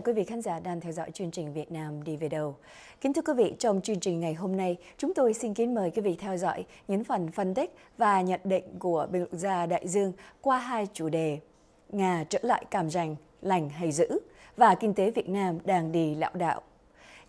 chào quý vị khán giả đang theo dõi chương trình Việt Nam đi về đầu. Kính thưa quý vị, trong chương trình ngày hôm nay, chúng tôi xin kính mời quý vị theo dõi những phần phân tích và nhận định của biên luận gia Đại Dương qua hai chủ đề Nga trở lại cảm rằng lành hay dữ và kinh tế Việt Nam đang đi lão đạo.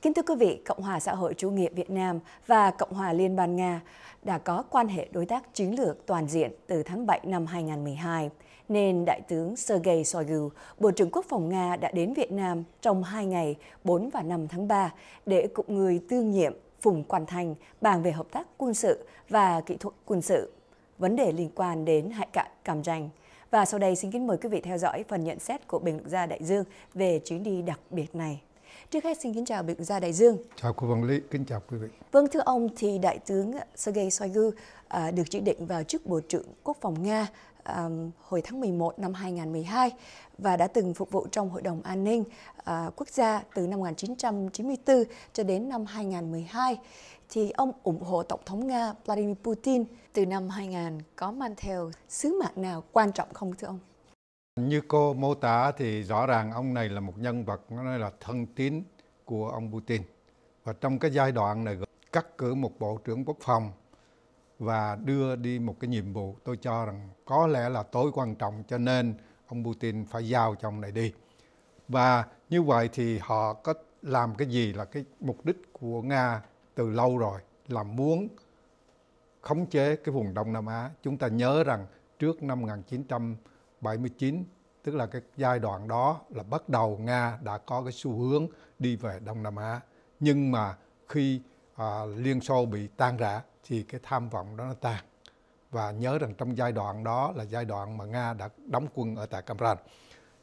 Kính thưa quý vị, Cộng hòa xã hội chủ nghĩa Việt Nam và Cộng hòa Liên bang Nga đã có quan hệ đối tác chiến lược toàn diện từ tháng 7 năm 2012 nên Đại tướng Sergei Shoigu, Bộ trưởng Quốc phòng Nga đã đến Việt Nam trong 2 ngày 4 và 5 tháng 3 để cùng người tương nhiệm Phùng Quan Thành bàn về hợp tác quân sự và kỹ thuật quân sự, vấn đề liên quan đến hại cạn cảm Ranh. Và sau đây xin kính mời quý vị theo dõi phần nhận xét của Bình luận gia Đại Dương về chuyến đi đặc biệt này. Trước hết xin kính chào Bình luận gia Đại Dương. Chào cô Vân Lý, kính chào quý vị. Vâng thưa ông thì Đại tướng Sergei Shoigu à, được chỉ định vào chức Bộ trưởng Quốc phòng Nga um, hồi tháng 11 năm 2012 và đã từng phục vụ trong Hội đồng An ninh uh, Quốc gia từ năm 1994 cho đến năm 2012 thì ông ủng hộ Tổng thống Nga Vladimir Putin từ năm 2000 có mang theo sứ mạng nào quan trọng không thưa ông? Như cô mô tả thì rõ ràng ông này là một nhân vật nói là thân tín của ông Putin. Và trong cái giai đoạn này cắt cử một bộ trưởng quốc phòng và đưa đi một cái nhiệm vụ tôi cho rằng có lẽ là tối quan trọng cho nên ông Putin phải giao cho ông này đi. Và như vậy thì họ có làm cái gì là cái mục đích của Nga từ lâu rồi là muốn khống chế cái vùng Đông Nam Á. Chúng ta nhớ rằng trước năm 1979 tức là cái giai đoạn đó là bắt đầu Nga đã có cái xu hướng đi về Đông Nam Á. Nhưng mà khi à, Liên Xô bị tan rã thì cái tham vọng đó nó tan và nhớ rằng trong giai đoạn đó là giai đoạn mà Nga đã đóng quân ở tại Cam Ranh.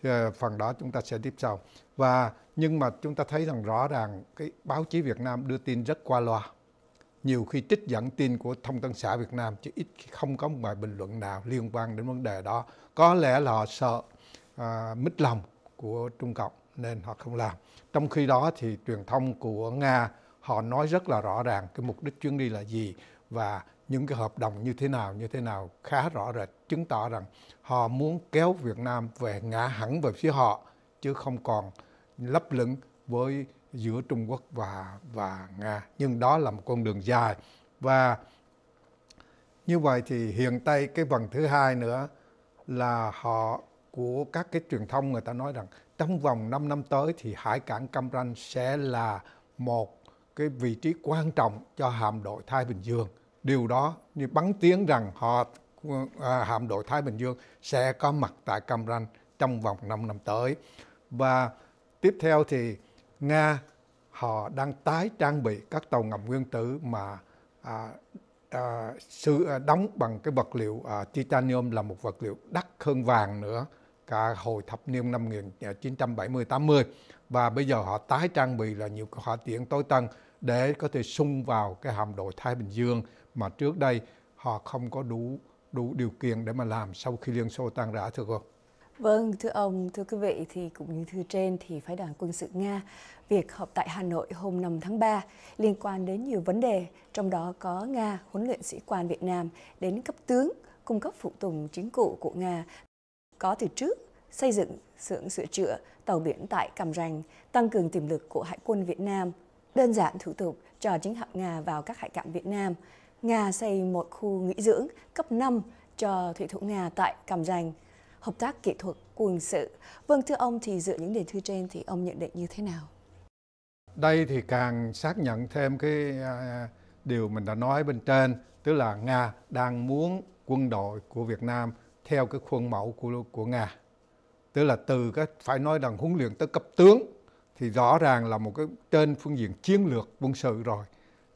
Ờ, phần đó chúng ta sẽ tiếp sau. Và nhưng mà chúng ta thấy rằng rõ ràng cái báo chí Việt Nam đưa tin rất qua loa. Nhiều khi trích dẫn tin của thông tấn xã Việt Nam chứ ít không có một bài bình luận nào liên quan đến vấn đề đó. Có lẽ là họ sợ à, mít lòng của Trung Cộng nên họ không làm. Trong khi đó thì truyền thông của Nga họ nói rất là rõ ràng cái mục đích chuyến đi là gì và những cái hợp đồng như thế nào như thế nào khá rõ rệt chứng tỏ rằng họ muốn kéo Việt Nam về ngã hẳn về phía họ chứ không còn lấp lửng với giữa Trung Quốc và và Nga nhưng đó là một con đường dài và như vậy thì hiện tại cái vần thứ hai nữa là họ của các cái truyền thông người ta nói rằng trong vòng 5 năm tới thì hải cảng Cam Ranh sẽ là một cái vị trí quan trọng cho hạm đội Thái Bình Dương. Điều đó như bắn tiếng rằng họ à, hạm đội Thái Bình Dương sẽ có mặt tại Cam Ranh trong vòng 5 năm tới. Và tiếp theo thì Nga họ đang tái trang bị các tàu ngầm nguyên tử mà à, à, sự à, đóng bằng cái vật liệu à, titanium là một vật liệu đắt hơn vàng nữa cả hồi thập niên năm 1970-80 à, và bây giờ họ tái trang bị là nhiều hỏa tiễn tối tân để có thể sung vào cái hạm đội Thái Bình Dương mà trước đây họ không có đủ đủ điều kiện để mà làm sau khi Liên Xô tan rã thưa cô? Vâng, thưa ông, thưa quý vị thì cũng như thư trên thì phái đoàn quân sự Nga việc họp tại Hà Nội hôm 5 tháng 3 liên quan đến nhiều vấn đề, trong đó có Nga huấn luyện sĩ quan Việt Nam đến cấp tướng, cung cấp phụ tùng chính cụ của Nga có từ trước xây dựng xưởng sửa chữa tàu biển tại Cam Ranh, tăng cường tiềm lực của Hải quân Việt Nam đơn giản thủ tục cho chính hạm Nga vào các hải cảng Việt Nam. Nga xây một khu nghỉ dưỡng cấp 5 cho thủy thủ Nga tại Cam Ranh. Hợp tác kỹ thuật quân sự. Vâng thưa ông thì dựa những đề thư trên thì ông nhận định như thế nào? Đây thì càng xác nhận thêm cái à, điều mình đã nói bên trên, tức là Nga đang muốn quân đội của Việt Nam theo cái khuôn mẫu của của Nga. Tức là từ cái phải nói rằng huấn luyện tới cấp tướng thì rõ ràng là một cái trên phương diện chiến lược quân sự rồi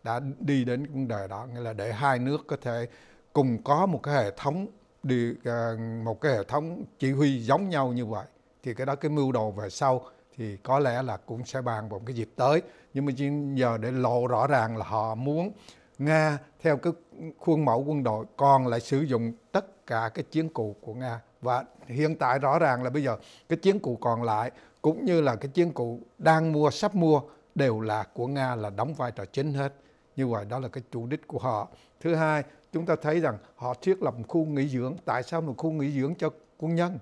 đã đi đến vấn đề đó nghĩa là để hai nước có thể cùng có một cái hệ thống đi à, một cái hệ thống chỉ huy giống nhau như vậy thì cái đó cái mưu đồ về sau thì có lẽ là cũng sẽ bàn vào cái dịp tới nhưng mà giờ để lộ rõ ràng là họ muốn nga theo cái khuôn mẫu quân đội còn lại sử dụng tất cả cái chiến cụ của nga và hiện tại rõ ràng là bây giờ cái chiến cụ còn lại cũng như là cái chiến cụ đang mua, sắp mua đều là của Nga là đóng vai trò chính hết. Như vậy đó là cái chủ đích của họ. Thứ hai, chúng ta thấy rằng họ thiết lập một khu nghỉ dưỡng. Tại sao một khu nghỉ dưỡng cho quân nhân,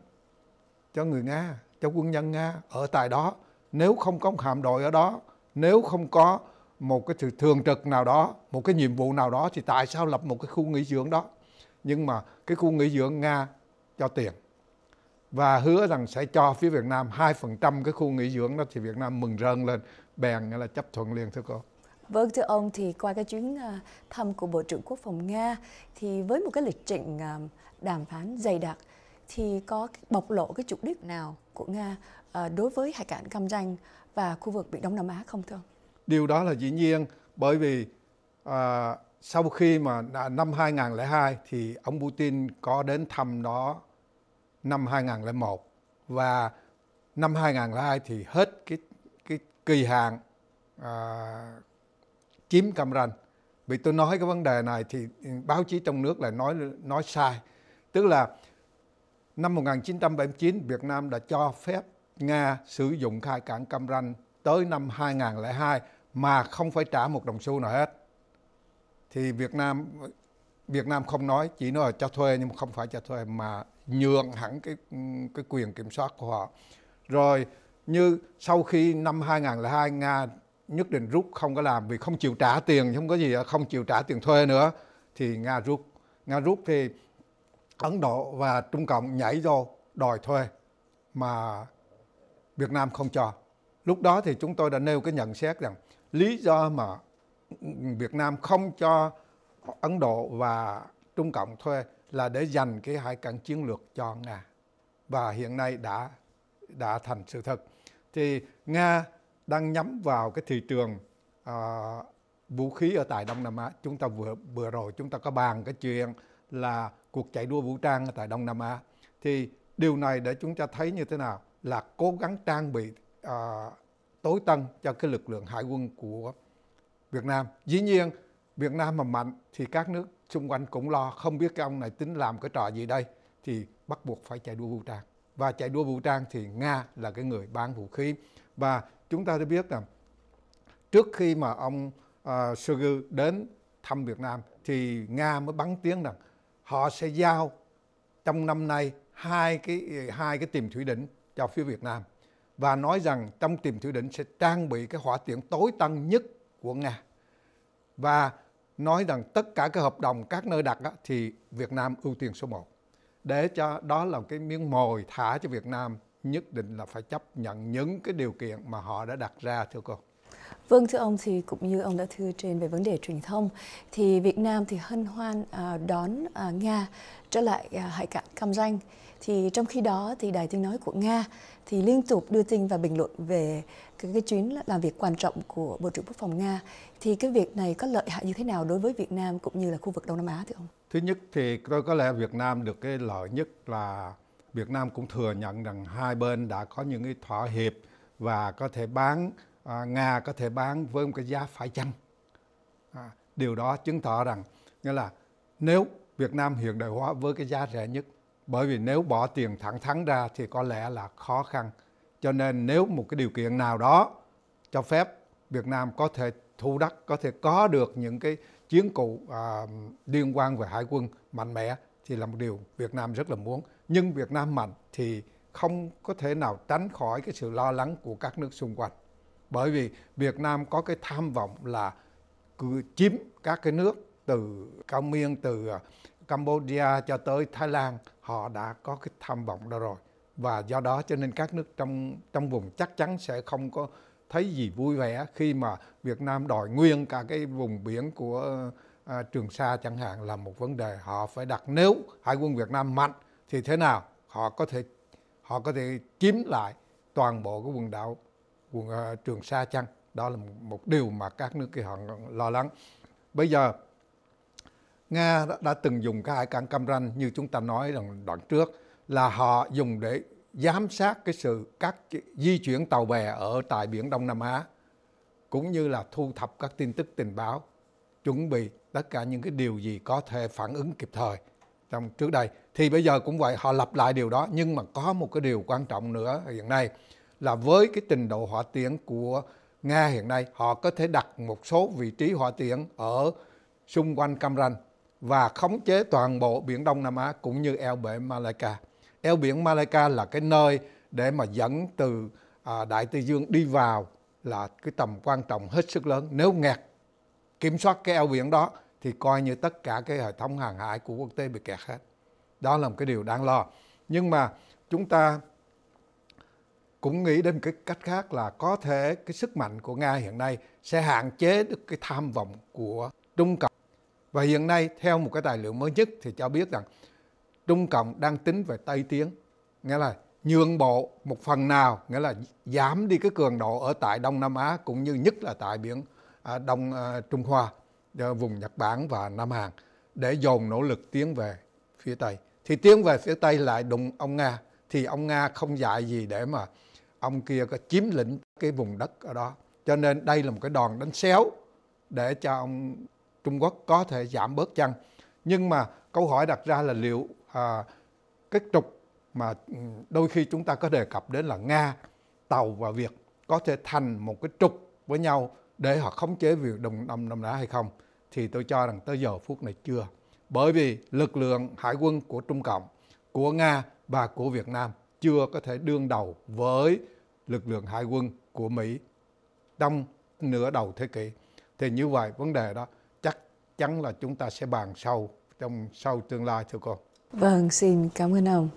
cho người Nga, cho quân nhân Nga ở tại đó? Nếu không có một hạm đội ở đó, nếu không có một cái sự thường trực nào đó, một cái nhiệm vụ nào đó thì tại sao lập một cái khu nghỉ dưỡng đó? Nhưng mà cái khu nghỉ dưỡng Nga cho tiền và hứa rằng sẽ cho phía Việt Nam 2% cái khu nghỉ dưỡng đó thì Việt Nam mừng rơn lên bèn nghĩa là chấp thuận liền thưa cô. Vâng thưa ông thì qua cái chuyến à, thăm của Bộ trưởng Quốc phòng Nga thì với một cái lịch trình à, đàm phán dày đặc thì có bộc lộ cái chủ đích nào của Nga à, đối với hải cảng Cam Ranh và khu vực Biển Đông Nam Á không thưa ông? Điều đó là dĩ nhiên bởi vì à, sau khi mà năm 2002 thì ông Putin có đến thăm đó năm 2001 và năm 2002 thì hết cái cái kỳ hạn à, chiếm Cam Ranh. Vì tôi nói cái vấn đề này thì báo chí trong nước lại nói nói sai. Tức là năm 1979 Việt Nam đã cho phép Nga sử dụng khai cảng Cam Ranh tới năm 2002 mà không phải trả một đồng xu nào hết. Thì Việt Nam Việt Nam không nói chỉ nói là cho thuê nhưng mà không phải cho thuê mà nhượng hẳn cái cái quyền kiểm soát của họ. Rồi như sau khi năm 2002 Nga nhất định rút không có làm vì không chịu trả tiền không có gì không chịu trả tiền thuê nữa thì Nga rút. Nga rút thì Ấn Độ và Trung Cộng nhảy vô đòi thuê mà Việt Nam không cho. Lúc đó thì chúng tôi đã nêu cái nhận xét rằng lý do mà Việt Nam không cho Ấn Độ và Trung Cộng thuê là để giành cái hải cảng chiến lược cho Nga và hiện nay đã đã thành sự thật. Thì Nga đang nhắm vào cái thị trường à, vũ khí ở tại Đông Nam Á. Chúng ta vừa vừa rồi chúng ta có bàn cái chuyện là cuộc chạy đua vũ trang ở tại Đông Nam Á. Thì điều này để chúng ta thấy như thế nào là cố gắng trang bị à, tối tân cho cái lực lượng hải quân của Việt Nam. Dĩ nhiên Việt Nam mà mạnh thì các nước xung quanh cũng lo không biết cái ông này tính làm cái trò gì đây thì bắt buộc phải chạy đua vũ trang và chạy đua vũ trang thì nga là cái người bán vũ khí và chúng ta đã biết là trước khi mà ông uh, ờ, Shoigu đến thăm Việt Nam thì nga mới bắn tiếng rằng họ sẽ giao trong năm nay hai cái hai cái tìm thủy đỉnh cho phía Việt Nam và nói rằng trong tìm thủy đỉnh sẽ trang bị cái hỏa tiễn tối tân nhất của nga và nói rằng tất cả các hợp đồng các nơi đặt á, thì Việt Nam ưu tiên số 1 để cho đó là cái miếng mồi thả cho Việt Nam nhất định là phải chấp nhận những cái điều kiện mà họ đã đặt ra thưa cô. Vâng thưa ông thì cũng như ông đã thưa trên về vấn đề truyền thông thì Việt Nam thì hân hoan à, đón à, Nga trở lại à, hải cảng Cam Ranh thì trong khi đó thì đài tiếng nói của nga thì liên tục đưa tin và bình luận về cái, cái chuyến làm việc quan trọng của bộ trưởng quốc phòng nga thì cái việc này có lợi hại như thế nào đối với việt nam cũng như là khu vực đông nam á thưa ông thứ nhất thì tôi có lẽ việt nam được cái lợi nhất là việt nam cũng thừa nhận rằng hai bên đã có những cái thỏa hiệp và có thể bán à, nga có thể bán với một cái giá phải chăng à, điều đó chứng tỏ rằng nghĩa là nếu việt nam hiện đại hóa với cái giá rẻ nhất bởi vì nếu bỏ tiền thẳng thắn ra thì có lẽ là khó khăn cho nên nếu một cái điều kiện nào đó cho phép Việt Nam có thể thu đắc có thể có được những cái chiến cụ à, liên quan về hải quân mạnh mẽ thì là một điều Việt Nam rất là muốn nhưng Việt Nam mạnh thì không có thể nào tránh khỏi cái sự lo lắng của các nước xung quanh bởi vì Việt Nam có cái tham vọng là cứ chiếm các cái nước từ cao miên từ à, Cambodia cho tới Thái Lan họ đã có cái tham vọng đó rồi và do đó cho nên các nước trong trong vùng chắc chắn sẽ không có thấy gì vui vẻ khi mà Việt Nam đòi nguyên cả cái vùng biển của à, Trường Sa chẳng hạn là một vấn đề họ phải đặt nếu Hải quân Việt Nam mạnh thì thế nào họ có thể họ có thể chiếm lại toàn bộ cái quần đảo quần uh, Trường Sa chăng đó là một điều mà các nước kia họ lo lắng bây giờ Nga đã, đã từng dùng cái hải cảng Cam Ranh như chúng ta nói rằng đoạn trước là họ dùng để giám sát cái sự các di chuyển tàu bè ở tại biển Đông Nam Á cũng như là thu thập các tin tức tình báo chuẩn bị tất cả những cái điều gì có thể phản ứng kịp thời trong trước đây thì bây giờ cũng vậy họ lặp lại điều đó nhưng mà có một cái điều quan trọng nữa hiện nay là với cái trình độ hỏa tiễn của Nga hiện nay họ có thể đặt một số vị trí hỏa tiễn ở xung quanh Cam Ranh và khống chế toàn bộ biển Đông Nam Á cũng như eo biển Malacca. Eo biển Malacca là cái nơi để mà dẫn từ à, Đại Tây Dương đi vào là cái tầm quan trọng hết sức lớn. Nếu ngạt kiểm soát cái eo biển đó thì coi như tất cả cái hệ thống hàng hải của quốc tế bị kẹt hết. Đó là một cái điều đáng lo. Nhưng mà chúng ta cũng nghĩ đến cái cách khác là có thể cái sức mạnh của Nga hiện nay sẽ hạn chế được cái tham vọng của Trung Cộng và hiện nay theo một cái tài liệu mới nhất thì cho biết rằng Trung Cộng đang tính về Tây Tiến, nghĩa là nhượng bộ một phần nào, nghĩa là giảm đi cái cường độ ở tại Đông Nam Á cũng như nhất là tại biển à, Đông à, Trung Hoa, à, vùng Nhật Bản và Nam Hàn để dồn nỗ lực tiến về phía Tây. Thì tiến về phía Tây lại đụng ông Nga, thì ông Nga không dạy gì để mà ông kia có chiếm lĩnh cái vùng đất ở đó. Cho nên đây là một cái đòn đánh xéo để cho ông Trung Quốc có thể giảm bớt chăng? Nhưng mà câu hỏi đặt ra là liệu à, cái trục mà ừ, đôi khi chúng ta có đề cập đến là Nga, Tàu và Việt có thể thành một cái trục với nhau để họ khống chế việc đồng đồng đồng đá hay không? Thì tôi cho rằng tới giờ phút này chưa. Bởi vì lực lượng hải quân của Trung Cộng, của Nga và của Việt Nam chưa có thể đương đầu với lực lượng hải quân của Mỹ trong nửa đầu thế kỷ. Thì như vậy vấn đề đó chắn là chúng ta sẽ bàn sau trong sau tương lai thưa cô. Vâng, xin cảm ơn ông.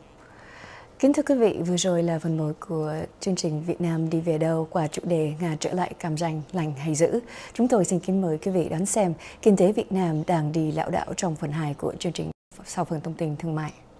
Kính thưa quý vị, vừa rồi là phần mới của chương trình Việt Nam đi về đâu qua chủ đề Nga trở lại cam rành lành hay dữ. Chúng tôi xin kính mời quý vị đón xem Kinh tế Việt Nam đang đi lão đảo trong phần 2 của chương trình sau phần thông tin thương mại.